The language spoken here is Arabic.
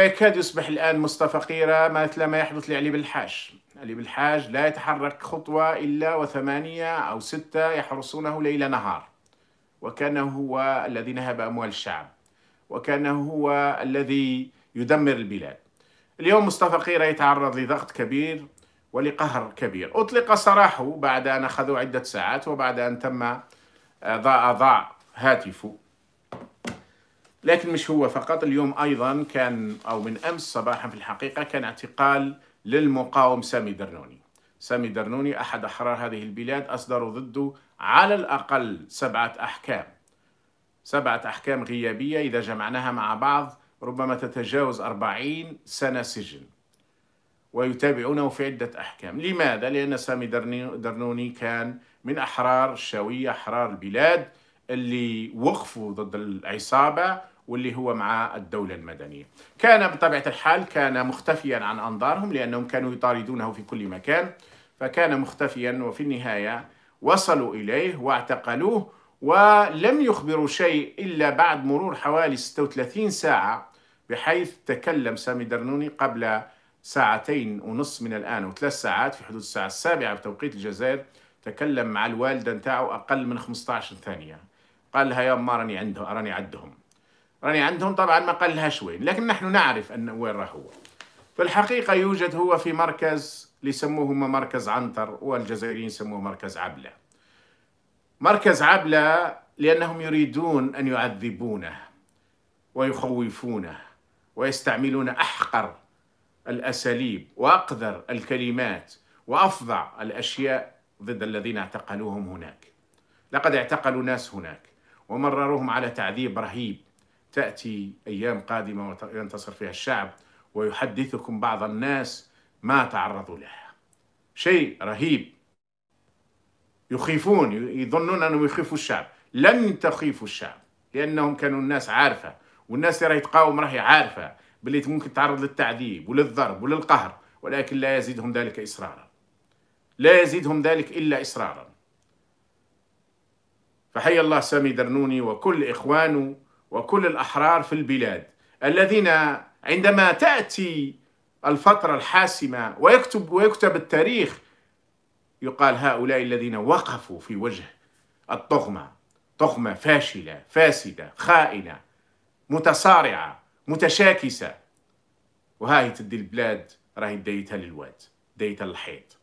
يكاد يصبح الآن مصطفى قيرة مثل ما يحدث لعلي بالحاج علي بالحاج لا يتحرك خطوة إلا وثمانية أو ستة يحرسونه ليل نهار وكانه هو الذي نهب أموال الشعب وكانه هو الذي يدمر البلاد اليوم مصطفى قيرة يتعرض لضغط كبير ولقهر كبير أطلق سراحه بعد أن أخذوا عدة ساعات وبعد أن تم ضاء ضاع هاتفه لكن مش هو فقط اليوم أيضا كان أو من أمس صباحا في الحقيقة كان اعتقال للمقاوم سامي درنوني سامي درنوني أحد أحرار هذه البلاد أصدروا ضده على الأقل سبعة أحكام سبعة أحكام غيابية إذا جمعناها مع بعض ربما تتجاوز أربعين سنة سجن ويتابعونه في عدة أحكام لماذا؟ لأن سامي درنوني كان من أحرار الشاوية أحرار البلاد اللي وقفوا ضد العصابة واللي هو مع الدولة المدنية كان بطبيعة الحال كان مختفيا عن أنظارهم لأنهم كانوا يطاردونه في كل مكان فكان مختفيا وفي النهاية وصلوا إليه واعتقلوه ولم يخبروا شيء إلا بعد مرور حوالي 36 ساعة بحيث تكلم سامي درنوني قبل ساعتين ونصف من الآن وثلاث ساعات في حدود الساعة السابعة بتوقيت الجزائر تكلم مع الوالدة نتاعو أقل من 15 ثانية قال لها يا أم راني عنده راني عدهم راني يعني عندهم طبعا ما قالهاش وين لكن نحن نعرف أن وين راه هو في الحقيقة يوجد هو في مركز اللي يسموه مركز عنتر والجزائريين يسموه مركز عبلة مركز عبلة لأنهم يريدون أن يعذبونه ويخوفونه ويستعملون أحقر الأساليب وأقذر الكلمات وأفظع الأشياء ضد الذين اعتقلوهم هناك لقد اعتقلوا ناس هناك ومرروهم على تعذيب رهيب تأتي أيام قادمة وينتصر فيها الشعب ويحدثكم بعض الناس ما تعرضوا لها شيء رهيب يخيفون يظنون أنهم يخيفوا الشعب لن تخيفوا الشعب لأنهم كانوا الناس عارفة والناس اللي راهي تقاوم راهي عارفة باللي ممكن تعرض للتعذيب وللضرب وللقهر ولكن لا يزيدهم ذلك إصرارا لا يزيدهم ذلك إلا إصرارا فحي الله سامي درنوني وكل إخوانه وكل الأحرار في البلاد الذين عندما تأتي الفترة الحاسمة ويكتب ويكتب التاريخ يقال هؤلاء الذين وقفوا في وجه الطغمة طغمة فاشلة فاسدة خائنة متصارعة متشاكسة وهاي تدي البلاد راهي ديتها للواد ديتها للحيط